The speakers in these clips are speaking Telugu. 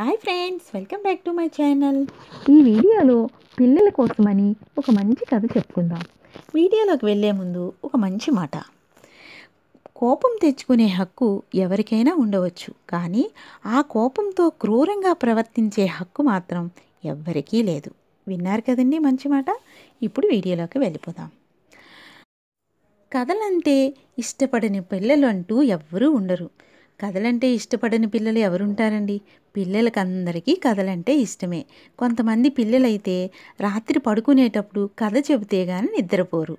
hi friends welcome back to my channel ఈ వీడియోలో పిల్లల కోసమని ఒక మంచి కథ చెప్పుకుందాం వీడియోలోకి వెళ్ళే ముందు ఒక మంచి మాట కోపం తెచ్చుకునే హక్కు ఎవరికైనా ఉండవచ్చు కానీ ఆ కోపంతో క్రూరంగా ప్రవర్తించే హక్కు మాత్రం ఎవ్వరికీ లేదు విన్నారు కదండి మంచి మాట ఇప్పుడు వీడియోలోకి వెళ్ళిపోదాం కథలంటే ఇష్టపడని పిల్లలు అంటూ ఎవ్వరూ ఉండరు కథలంటే ఇష్టపడని పిల్లలు ఎవరుంటారండి పిల్లలకి అందరికీ కథలంటే ఇష్టమే కొంతమంది పిల్లలైతే రాత్రి పడుకునేటప్పుడు కథ చెబితే కానీ నిద్రపోరు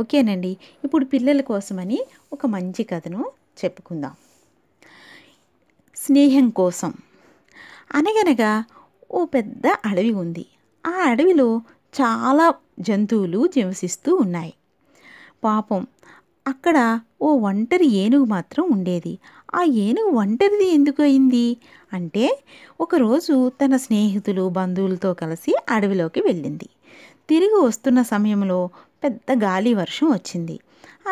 ఓకేనండి ఇప్పుడు పిల్లల కోసమని ఒక మంచి కథను చెప్పుకుందాం స్నేహం కోసం అనగనగా ఓ పెద్ద అడవి ఉంది ఆ అడవిలో చాలా జంతువులు నివసిస్తూ ఉన్నాయి పాపం అక్కడ ఓ ఒంటరి ఏనుగు మాత్రం ఉండేది ఆ ఏనుగు ఒంటరిది ఎందుకు అయింది అంటే ఒకరోజు తన స్నేహితులు బంధువులతో కలిసి అడవిలోకి వెళ్ళింది తిరిగి వస్తున్న సమయంలో పెద్ద గాలి వర్షం వచ్చింది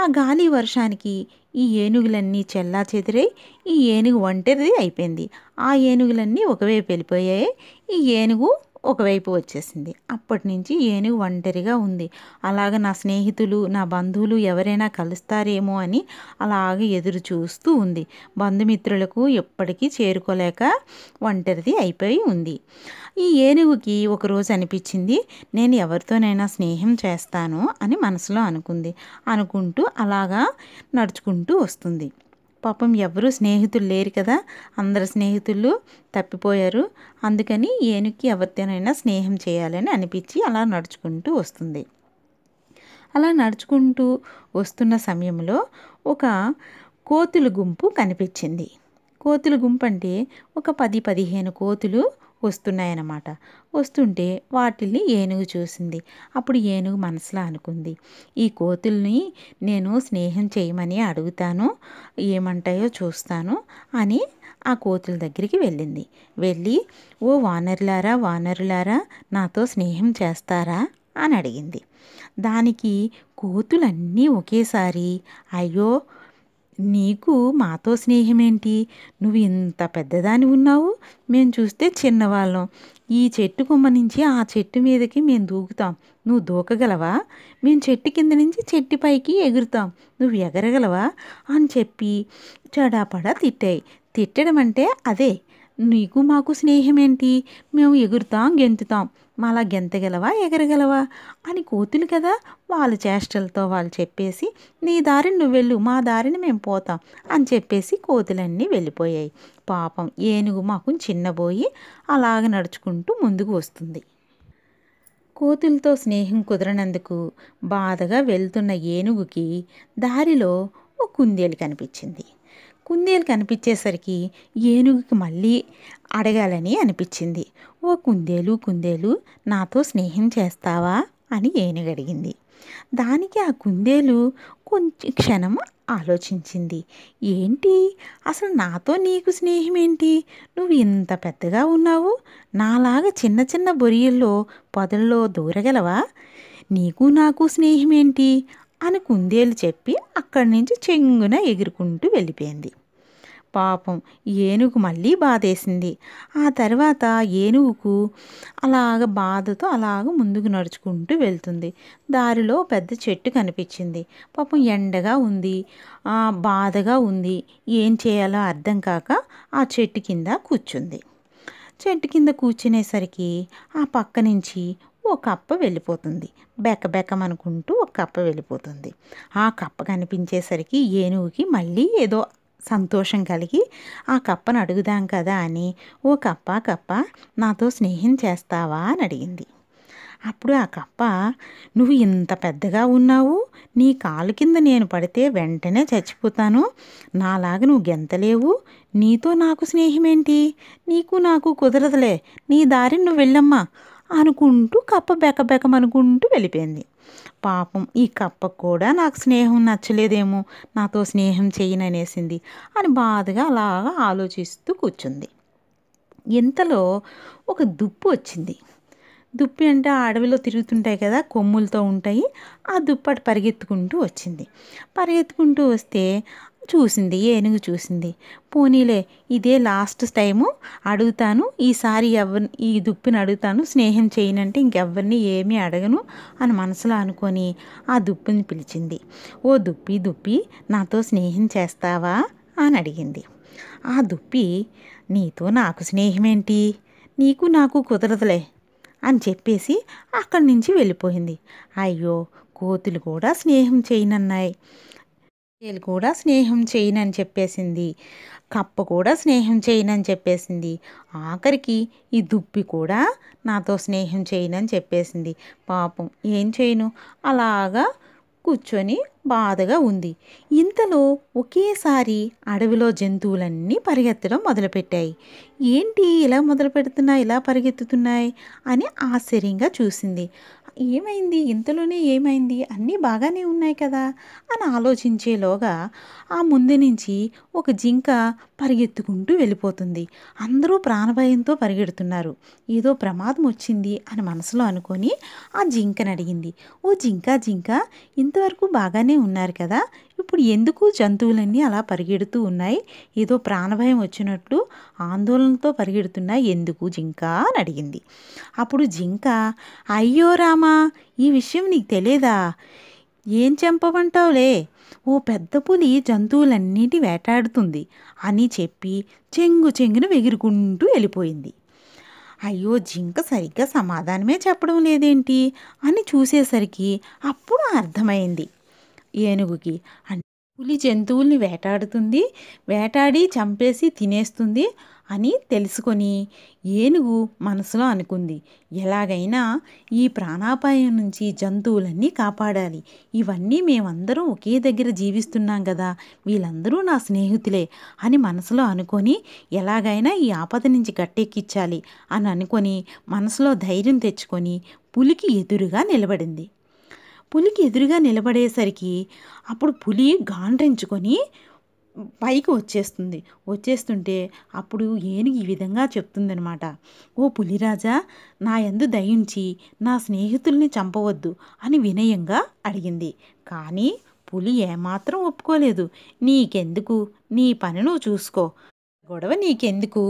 ఆ గాలి వర్షానికి ఈ ఏనుగులన్నీ చెల్లా చెదిరై ఈ ఏనుగు ఒంటరిది అయిపోయింది ఆ ఏనుగులన్నీ ఒకవైపు వెళ్ళిపోయాయి ఈ ఏనుగు ఒకవైపు వచ్చేసింది అప్పటి నుంచి ఏనుగు ఒంటరిగా ఉంది అలాగ నా స్నేహితులు నా బంధువులు ఎవరైనా కలుస్తారేమో అని అలాగ ఎదురు చూస్తూ ఉంది బంధుమిత్రులకు ఎప్పటికీ చేరుకోలేక ఒంటరిది అయిపోయి ఉంది ఈ ఏనుగుకి ఒకరోజు అనిపించింది నేను ఎవరితోనైనా స్నేహం చేస్తాను అని మనసులో అనుకుంది అనుకుంటూ అలాగా నడుచుకుంటూ వస్తుంది పాపం ఎవరు స్నేహితులు లేరు కదా అందరు స్నేహితులు తప్పిపోయారు అందుకని ఏనుక్కి ఎవరితోనైనా స్నేహం చేయాలని అనిపించి అలా నడుచుకుంటూ వస్తుంది అలా నడుచుకుంటూ వస్తున్న సమయంలో ఒక కోతుల గుంపు కనిపించింది కోతుల గుంపు అంటే ఒక పది పదిహేను కోతులు వస్తున్నాయన్నమాట వస్తుంటే వాటిల్ని ఏనుగు చూసింది అప్పుడు ఏనుగు మనసులో అనుకుంది ఈ కోతుల్ని నేను స్నేహం చేయమని అడుగుతాను ఏమంటాయో చూస్తాను అని ఆ కోతుల దగ్గరికి వెళ్ళింది వెళ్ళి ఓ వానరులారా వానరులారా నాతో స్నేహం చేస్తారా అని అడిగింది దానికి కోతులన్నీ ఒకేసారి అయ్యో నీకు మాతో స్నేహమేంటి నువ్వు ఇంత పెద్దదాని ఉన్నావు మేము చూస్తే చిన్నవాళ్ళం ఈ చెట్టు కొమ్మ నుంచి ఆ చెట్టు మీదకి మేము దూకుతాం నువ్వు దూకగలవా మేము చెట్టు కింద నుంచి చెట్టు పైకి ఎగురుతాం నువ్వు ఎగరగలవా అని చెప్పి చెడాపడా తిట్టాయి తిట్టడం అంటే అదే నీకు మాకు స్నేహమేంటి మేము ఎగురుతాం గెంతుతాం మాలా గెంతగలవా ఎగరగలవా అని కోతులు కదా వాళ్ళ చేష్టలతో వాళ్ళు చెప్పేసి నీ దారిని నువ్వు వెళ్ళు మా దారిని మేము పోతాం అని చెప్పేసి కోతులన్నీ వెళ్ళిపోయాయి పాపం ఏనుగు మాకు చిన్నబోయి అలాగ నడుచుకుంటూ ముందుకు వస్తుంది కోతులతో స్నేహం కుదరనందుకు బాధగా వెళ్తున్న ఏనుగుకి దారిలో ఒక కుందేలు కనిపించింది కుందేలు కనిపించేసరికి ఏనుగుకి మళ్ళీ అడగాలని అనిపించింది ఓ కుందేలు కుందేలు నాతో స్నేహం చేస్తావా అని ఏనుగు అడిగింది దానికి ఆ కుందేలు కొంచెం క్షణం ఆలోచించింది ఏంటి అసలు నాతో నీకు స్నేహం ఏంటి నువ్వు ఇంత పెద్దగా ఉన్నావు నాలాగా చిన్న చిన్న బొరియల్లో పొదల్లో దూరగలవా నీకు నాకు స్నేహం ఏంటి అని కుందేలు చెప్పి అక్కడి నుంచి చెంగున ఎగురుకుంటూ వెళ్ళిపోయింది పాపం ఏనుగు మళ్ళీ బాధేసింది ఆ తర్వాత ఏనుగుకు అలాగ బాధతో అలాగ ముందుకు నడుచుకుంటూ వెళ్తుంది దారిలో పెద్ద చెట్టు కనిపించింది పాపం ఎండగా ఉంది బాధగా ఉంది ఏం చేయాలో అర్థం కాక ఆ చెట్టు కింద కూర్చుంది చెట్టు కింద కూర్చునేసరికి ఆ పక్క నుంచి ఓ కప్ప వెళ్ళిపోతుంది బెక్కమనుకుంటూ ఒక కప్ప వెళ్ళిపోతుంది ఆ కప్ప కనిపించేసరికి ఏనుగుకి మళ్ళీ ఏదో సంతోషం కలిగి ఆ కప్పను అడుగుదాం కదా అని ఓ కప్ప కప్ప నాతో స్నేహం చేస్తావా అని అడిగింది అప్పుడు ఆ కప్ప నువ్వు ఇంత పెద్దగా ఉన్నావు నీ కాలు కింద నేను పడితే వెంటనే చచ్చిపోతాను నాలాగ నువ్వు గెంతలేవు నీతో నాకు స్నేహమేంటి నీకు నాకు కుదరదులే నీ దారిని నువ్వు వెళ్ళమ్మా అనుకుంటూ కప్ప బెకబెకమనుకుంటూ వెళ్ళిపోయింది పాపం ఈ కప్ప కూడా నాకు స్నేహం నచ్చలేదేమో నాతో స్నేహం చేయననేసింది అని బాధగా అలాగా ఆలోచిస్తూ కూర్చుంది ఇంతలో ఒక దుప్పు వచ్చింది దుప్పి అంటే ఆ అడవిలో తిరుగుతుంటాయి కదా కొమ్ములతో ఉంటాయి ఆ దుప్పటి పరిగెత్తుకుంటూ వచ్చింది పరిగెత్తుకుంటూ వస్తే చూసింది ఏనుగు చూసింది పోనీలే ఇదే లాస్ట్ టైము అడుగుతాను ఈసారి ఎవరిని ఈ దుప్పిని అడుగుతాను స్నేహం చేయనంటే ఇంకెవరిని ఏమీ అడగను అని మనసులో అనుకొని ఆ దుప్పిని పిలిచింది ఓ దుప్పి దుప్పి నాతో స్నేహం చేస్తావా అని అడిగింది ఆ దుప్పి నీతో నాకు స్నేహమేంటి నీకు నాకు కుదరదులే అని చెప్పేసి అక్కడి నుంచి వెళ్ళిపోయింది అయ్యో కోతులు కూడా స్నేహం చేయనన్నాయి స్కేల్ కూడా స్నేహం చేయనని చెప్పేసింది కప్ప కూడా స్నేహం చేయనని చెప్పేసింది ఆఖరికి ఈ దుప్పి కూడా నాతో స్నేహం చేయనని చెప్పేసింది పాపం ఏం చేయను అలాగా కూర్చొని బాధగా ఉంది ఇంతలో ఒకేసారి అడవిలో జంతువులన్నీ పరిగెత్తడం మొదలుపెట్టాయి ఏంటి ఇలా మొదలు పెడుతున్నాయి ఇలా పరిగెత్తుతున్నాయి అని ఆశ్చర్యంగా చూసింది ఏమైంది ఇంతలోనే ఏమైంది అన్నీ బాగానే ఉన్నాయి కదా అని ఆలోచించేలోగా ఆ ముందు నుంచి ఒక జింక పరిగెత్తుకుంటూ వెళ్ళిపోతుంది అందరూ ప్రాణభయంతో పరిగెడుతున్నారు ఏదో ప్రమాదం వచ్చింది అని మనసులో అనుకొని ఆ జింకని అడిగింది ఓ జింక జింక ఇంతవరకు బాగానే ఉన్నారు కదా ఇప్పుడు ఎందుకు జంతువులన్నీ అలా పరిగెడుతూ ఉన్నాయి ఏదో ప్రాణభయం వచ్చినట్లు ఆందోళనతో పరిగెడుతున్నాయి ఎందుకు జింక అని అడిగింది అప్పుడు జింక అయ్యో రామా ఈ విషయం నీకు తెలియదా ఏం చెంపమంటావులే ఓ పెద్ద పులి జంతువులన్నిటి వేటాడుతుంది అని చెప్పి చెంగు చెంగున వెగురుకుంటూ వెళ్ళిపోయింది అయ్యో జింక సరిగ్గా సమాధానమే చెప్పడం లేదేంటి అని చూసేసరికి అప్పుడు అర్థమైంది ఏనుగుకి అంటే పులి జంతువుల్ని వేటాడుతుంది వేటాడి చంపేసి తినేస్తుంది అని తెలుసుకొని ఏనుగు మనసులో అనుకుంది ఎలాగైనా ఈ ప్రాణాపాయం నుంచి జంతువులన్నీ కాపాడాలి ఇవన్నీ మేమందరం ఒకే దగ్గర జీవిస్తున్నాం కదా వీళ్ళందరూ నా స్నేహితులే అని మనసులో అనుకొని ఎలాగైనా ఈ ఆపద నుంచి గట్టెక్కించాలి అని అనుకొని మనసులో ధైర్యం తెచ్చుకొని పులికి ఎదురుగా నిలబడింది పులికి ఎదురుగా నిలబడేసరికి అప్పుడు పులి గాండ్రించుకొని పైకి వచ్చేస్తుంది వచ్చేస్తుంటే అప్పుడు ఏనుగు ఈ విధంగా చెప్తుందనమాట ఓ పులిరాజా నా ఎందు దయించి నా స్నేహితుల్ని చంపవద్దు అని వినయంగా అడిగింది కానీ పులి ఏమాత్రం ఒప్పుకోలేదు నీకెందుకు నీ పని నువ్వు చూసుకో గొడవ నీకెందుకు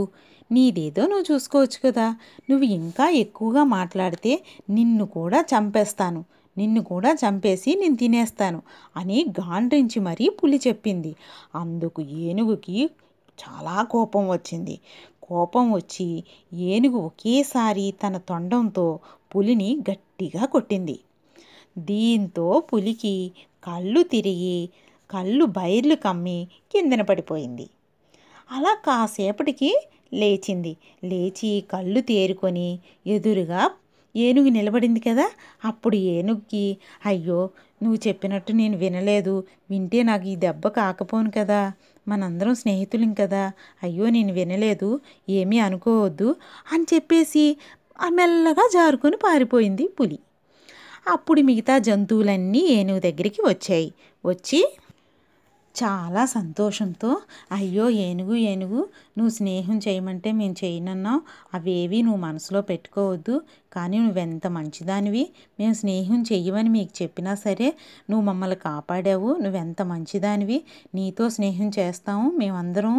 నీదేదో నువ్వు చూసుకోవచ్చు కదా నువ్వు ఇంకా ఎక్కువగా మాట్లాడితే నిన్ను కూడా చంపేస్తాను నిన్ను కూడా చంపేసి నేను తినేస్తాను అని గాండ్రించి మరీ పులి చెప్పింది అందుకు ఏనుగుకి చాలా కోపం వచ్చింది కోపం వచ్చి ఏనుగు ఒకేసారి తన తొండంతో పులిని గట్టిగా కొట్టింది దీంతో పులికి కళ్ళు తిరిగి కళ్ళు బైర్లు కమ్మి కిందన పడిపోయింది అలా కాసేపటికి లేచింది లేచి కళ్ళు తేరుకొని ఎదురుగా ఏనుగు నిలబడింది కదా అప్పుడు ఏనుగుకి అయ్యో నువ్వు చెప్పినట్టు నేను వినలేదు వింటే నాకు ఈ దెబ్బ కాకపోను కదా మనందరం స్నేహితులం కదా అయ్యో నేను వినలేదు ఏమీ అనుకోవద్దు అని చెప్పేసి మెల్లగా జారుకొని పారిపోయింది పులి అప్పుడు మిగతా జంతువులన్నీ ఏనుగు దగ్గరికి వచ్చాయి వచ్చి చాలా సంతోషంతో అయ్యో ఏనుగు ఏనుగు నువ్వు స్నేహం చేయమంటే మేము చేయనన్నావు అవేవి నువ్వు మనసులో పెట్టుకోవద్దు కానీ నువ్వెంత మంచిదానివి మేము స్నేహం చెయ్యమని మీకు చెప్పినా సరే నువ్వు మమ్మల్ని కాపాడావు నువ్వెంత మంచిదానివి నీతో స్నేహం చేస్తాము మేమందరం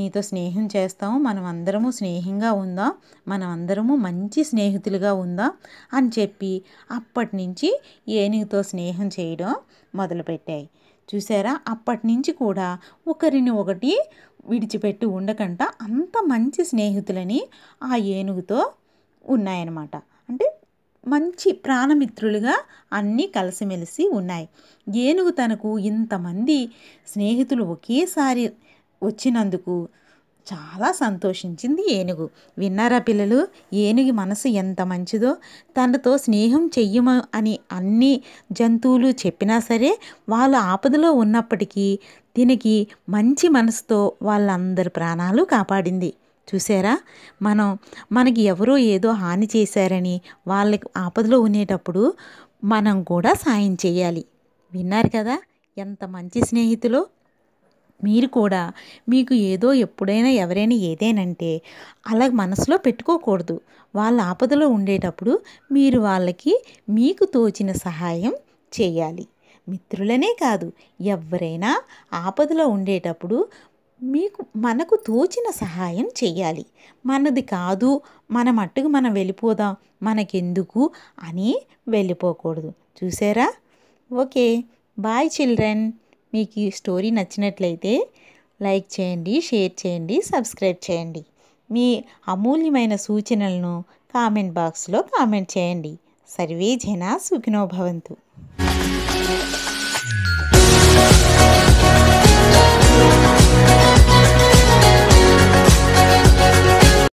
నీతో స్నేహం చేస్తాము మనం అందరము స్నేహంగా ఉందా మనం అందరము మంచి స్నేహితులుగా ఉందా అని చెప్పి అప్పటి నుంచి ఏనుగుతో స్నేహం చేయడం మొదలుపెట్టాయి చూసారా అప్పటి నుంచి కూడా ఒకరిని ఒకటి విడిచిపెట్టి ఉండకంట అంత మంచి స్నేహితులని ఆ ఏనుగుతో ఉన్నాయన్నమాట అంటే మంచి ప్రాణమిత్రులుగా అన్నీ కలిసిమెలిసి ఉన్నాయి ఏనుగు తనకు ఇంతమంది స్నేహితులు ఒకేసారి వచ్చినందుకు చాలా సంతోషించింది ఏనుగు విన్నారా పిల్లలు ఏనుగు మనసు ఎంత మంచిదో తనతో స్నేహం చెయ్యము అని అన్ని జంతువులు చెప్పినా సరే వాళ్ళు ఆపదలో ఉన్నప్పటికీ దీనికి మంచి మనసుతో వాళ్ళందరి ప్రాణాలు కాపాడింది చూసారా మనం మనకి ఎవరో ఏదో హాని చేశారని వాళ్ళకి ఆపదలో ఉండేటప్పుడు మనం కూడా సాయం చేయాలి విన్నారు కదా ఎంత మంచి స్నేహితులు మీరు కూడా మీకు ఏదో ఎప్పుడైనా ఎవరైనా ఏదేనంటే అలా మనసులో పెట్టుకోకూడదు వాళ్ళ ఆపదలో ఉండేటప్పుడు మీరు వాళ్ళకి మీకు తోచిన సహాయం చేయాలి మిత్రులనే కాదు ఎవరైనా ఆపదలో ఉండేటప్పుడు మీకు మనకు తోచిన సహాయం చేయాలి మనది కాదు మన మట్టుకు మనం వెళ్ళిపోదాం మనకెందుకు అని వెళ్ళిపోకూడదు చూసారా ఓకే బాయ్ చిల్డ్రన్ మీకు ఈ స్టోరీ నచ్చినట్లయితే లైక్ చేయండి షేర్ చేయండి సబ్స్క్రైబ్ చేయండి మీ అమూల్యమైన సూచనలను కామెంట్ బాక్స్లో కామెంట్ చేయండి సర్వే జనా సుఖినోభవంతు